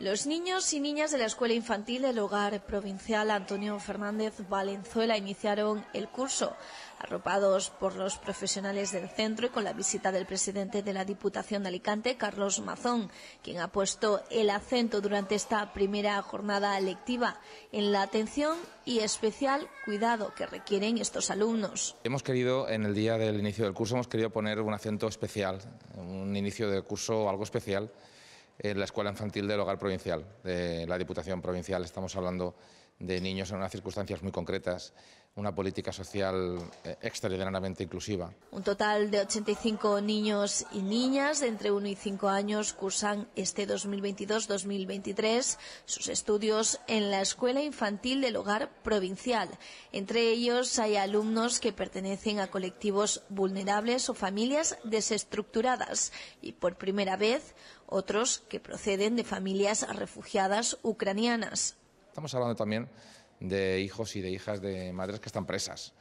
Los niños y niñas de la Escuela Infantil del Hogar Provincial Antonio Fernández Valenzuela iniciaron el curso, arropados por los profesionales del centro y con la visita del presidente de la Diputación de Alicante, Carlos Mazón, quien ha puesto el acento durante esta primera jornada lectiva en la atención y especial cuidado que requieren estos alumnos. Hemos querido, en el día del inicio del curso, hemos querido poner un acento especial, un inicio de curso algo especial en la Escuela Infantil del Hogar Provincial, de la Diputación Provincial. Estamos hablando de niños en unas circunstancias muy concretas, una política social eh, extraordinariamente inclusiva. Un total de 85 niños y niñas de entre 1 y 5 años cursan este 2022-2023 sus estudios en la Escuela Infantil del Hogar Provincial. Entre ellos hay alumnos que pertenecen a colectivos vulnerables o familias desestructuradas y por primera vez otros que proceden de familias refugiadas ucranianas. Estamos hablando también de hijos y de hijas de madres que están presas.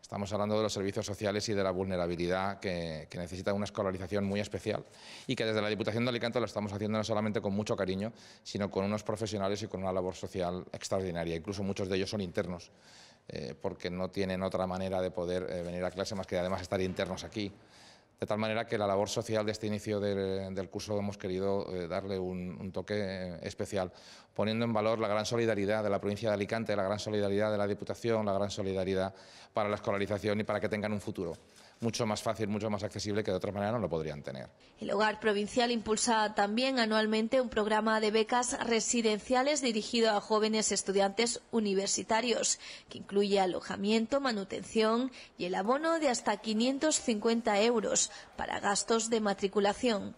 Estamos hablando de los servicios sociales y de la vulnerabilidad que, necesita una escolarización muy especial y que desde la Diputación de Alicante lo estamos haciendo no solamente con mucho cariño, sino con unos profesionales y con una labor social extraordinaria. Incluso muchos de ellos son internos, eh, porque no tienen otra manera de poder eh, venir a clase más que además estar internos aquí. De tal manera que la labor social de este inicio del, curso hemos querido eh, darle un, toque eh, especial, poniendo en valor la gran solidaridad de la provincia de Alicante, la gran solidaridad de la Diputación, la gran solidaridad para la escolarización y para que tengan un futuro mucho más fácil, mucho más accesible que de otra manera no lo podrían tener. El Hogar Provincial impulsa también anualmente un programa de becas residenciales dirigido a jóvenes estudiantes universitarios, que incluye alojamiento, manutención y el abono de hasta 550 euros para gastos de matriculación.